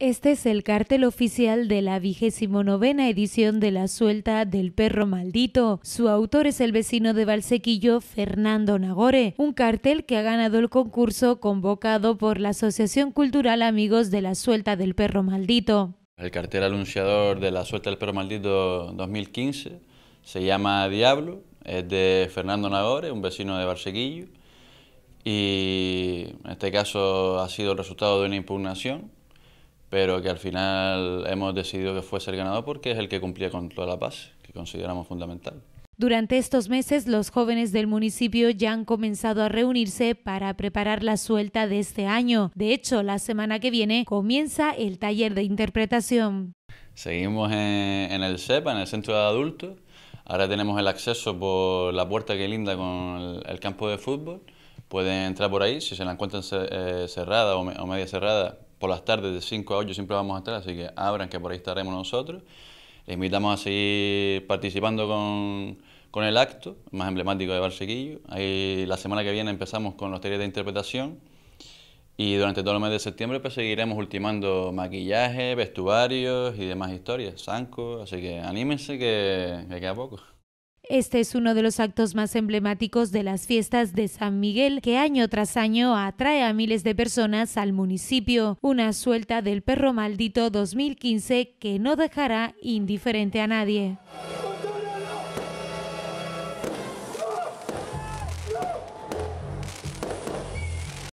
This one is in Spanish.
Este es el cartel oficial de la vigésimo novena edición de La Suelta del Perro Maldito. Su autor es el vecino de Valsequillo, Fernando Nagore, un cartel que ha ganado el concurso convocado por la Asociación Cultural Amigos de La Suelta del Perro Maldito. El cartel anunciador de La Suelta del Perro Maldito 2015 se llama Diablo, es de Fernando Nagore, un vecino de Valsequillo, y en este caso ha sido el resultado de una impugnación pero que al final hemos decidido que fuese el ganador porque es el que cumplía con toda la paz, que consideramos fundamental. Durante estos meses, los jóvenes del municipio ya han comenzado a reunirse para preparar la suelta de este año. De hecho, la semana que viene comienza el taller de interpretación. Seguimos en, el CEPA, en el Centro de Adultos. Ahora tenemos el acceso por la puerta que linda con el, campo de fútbol. Pueden entrar por ahí, si se la encuentran eh, cerrada o media cerrada, por las tardes de 5 a 8 siempre vamos a estar, así que abran que por ahí estaremos nosotros. Les invitamos a seguir participando con, con el acto más emblemático de Barsequillo. Ahí, la semana que viene empezamos con los talleres de interpretación y durante todo el mes de septiembre pues, seguiremos ultimando maquillaje, vestuarios y demás historias, zancos, así que anímense que, que queda poco. Este es uno de los actos más emblemáticos de las fiestas de San Miguel, que año tras año atrae a miles de personas al municipio. Una suelta del perro maldito 2015 que no dejará indiferente a nadie.